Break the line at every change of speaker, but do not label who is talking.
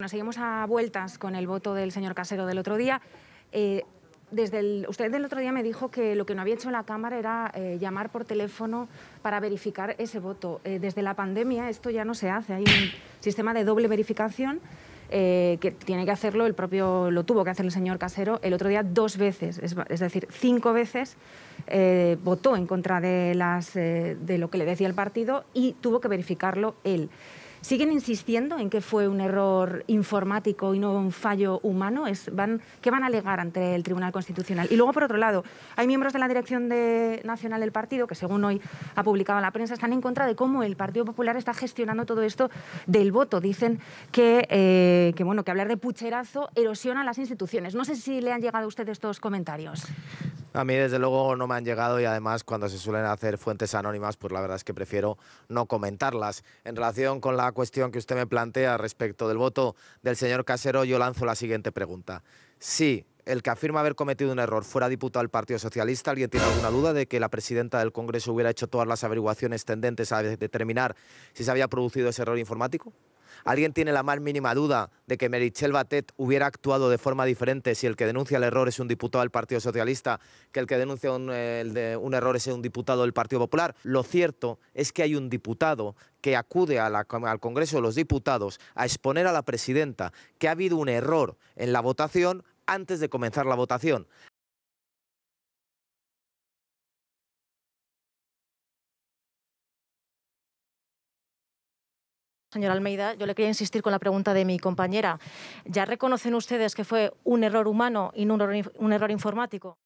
Nos seguimos a vueltas con el voto del señor Casero del otro día. Eh, desde usted del otro día me dijo que lo que no había hecho en la Cámara era eh, llamar por teléfono para verificar ese voto. Eh, desde la pandemia esto ya no se hace. Hay un sistema de doble verificación que tiene que hacerlo el propio, lo tuvo que hacer el señor Casero el otro día dos veces, es, decir, cinco veces votó en contra de lo que le decía el partido y tuvo que verificarlo él. ¿Siguen insistiendo en que fue un error informático y no un fallo humano? Es, van, ¿Qué van a alegar ante el Tribunal Constitucional? Y luego, por otro lado, hay miembros de la Dirección de, Nacional del Partido que, según hoy ha publicado la prensa, están en contra de cómo el Partido Popular está gestionando todo esto del voto. Dicen que, eh, bueno, que hablar de pucherazo erosiona las instituciones. No sé si le han llegado a usted estos comentarios.
A mí desde luego no me han llegado y además cuando se suelen hacer fuentes anónimas, pues la verdad es que prefiero no comentarlas. En relación con la cuestión que usted me plantea respecto del voto del señor Casero, yo lanzo la siguiente pregunta. Si el que afirma haber cometido un error fuera diputado del Partido Socialista, ¿alguien tiene alguna duda de que la presidenta del Congreso hubiera hecho todas las averiguaciones tendentes a determinar si se había producido ese error informático? ¿Alguien tiene la más mínima duda de que Merichel Batet hubiera actuado de forma diferente si el que denuncia el error es un diputado del Partido Socialista que el que denuncia un, error es un diputado del Partido Popular? Lo cierto es que hay un diputado que acude al Congreso de los Diputados a exponer a la presidenta que ha habido un error en la votación antes de comenzar la votación. Señora Almeida, yo le quería insistir con la pregunta de mi compañera. ¿Ya reconocen ustedes que fue un error humano y no un error, un error informático?